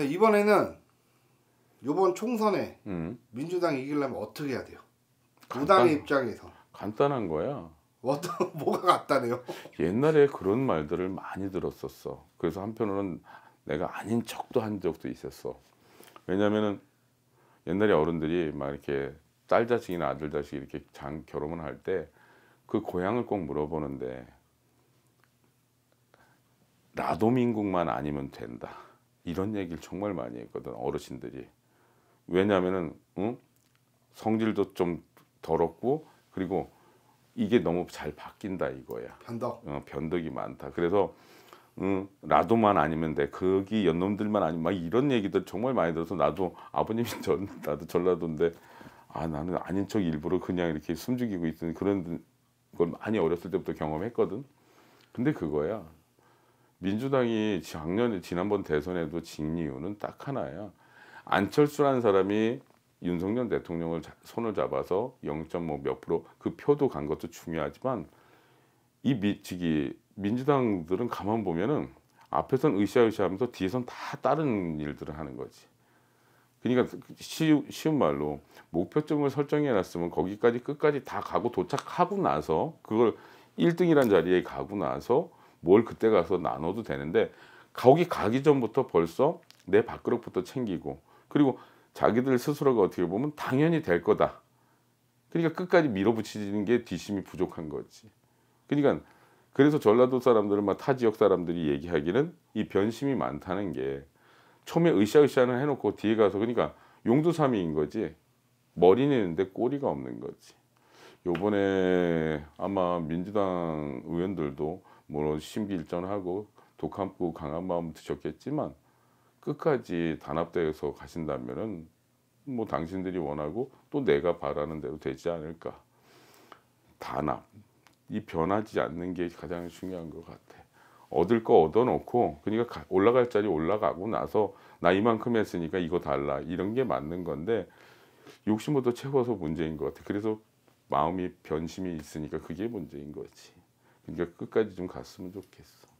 이번에는 이번 총선에 음. 민주당이 이기려면 어떻게 해야 돼요? 무당의 입장에서 간단한 거야. 어떤 뭐가 같다네요? 옛날에 그런 말들을 많이 들었었어. 그래서 한편으로는 내가 아닌 척도 한 적도 있었어. 왜냐면은 옛날에 어른들이 막 이렇게 딸 자식이나 아들 자식 이렇게 장 결혼을 할 때 그 고향을 꼭 물어보는데 나도 민국만 아니면 된다. 이런 얘기를 정말 많이 했거든 어르신들이 왜냐하면은 응? 성질도 좀 더럽고 그리고 이게 너무 잘 바뀐다 이거야 변덕 어, 변덕이 많다 그래서 응, 라도만 아니면 돼 거기 연놈들만 아니면 막 이런 얘기들 정말 많이 들어서 나도 아버님이 전 나도 전라도인데 아 나는 아닌 척 일부러 그냥 이렇게 숨죽이고 있던 그런 걸 많이 어렸을 때부터 경험했거든 근데 그거야 민주당이 작년에 지난번 대선에도 진 이유는 딱 하나예요. 안철수라는 사람이 윤석열 대통령을 자, 손을 잡아서 0.몇 프로 그 표도 간 것도 중요하지만 이 미치기 민주당들은 가만 보면은 앞에선 으쌰으쌰하면서 뒤에선 다 다른 일들을 하는 거지. 그러니까 쉬, 쉬운 말로 목표점을 설정해 놨으면 거기까지 끝까지 다 가고 도착하고 나서 그걸 1등이란 자리에 가고 나서 뭘 그때 가서 나눠도 되는데 거기 가기 전부터 벌써 내 밥그릇부터 챙기고 그리고 자기들 스스로가 어떻게 보면 당연히 될 거다. 그러니까 끝까지 밀어붙이는 게 뒷심이 부족한 거지. 그러니까 그래서 전라도 사람들은 막타 지역 사람들이 얘기하기는 이 변심이 많다는 게 처음에 으쌰으쌰는 해놓고 뒤에 가서 그러니까 용두삼이인 거지 머리는 있는데 꼬리가 없는 거지. 요번에 아마 민주당 의원들도 물론 심기일전하고 독한고 강한 마음 드셨겠지만 끝까지 단합되어서 가신다면은 뭐 당신들이 원하고 또 내가 바라는 대로 되지 않을까. 단합. 이 변하지 않는 게 가장 중요한 것 같아. 얻을 거 얻어놓고 그러니까 올라갈 자리 올라가고 나서 나 이만큼 했으니까 이거 달라 이런 게 맞는 건데 욕심부터 채워서 문제인 것 같아. 그래서 마음이 변심이 있으니까 그게 문제인 거지. 그러니까 끝까지 좀 갔으면 좋겠어.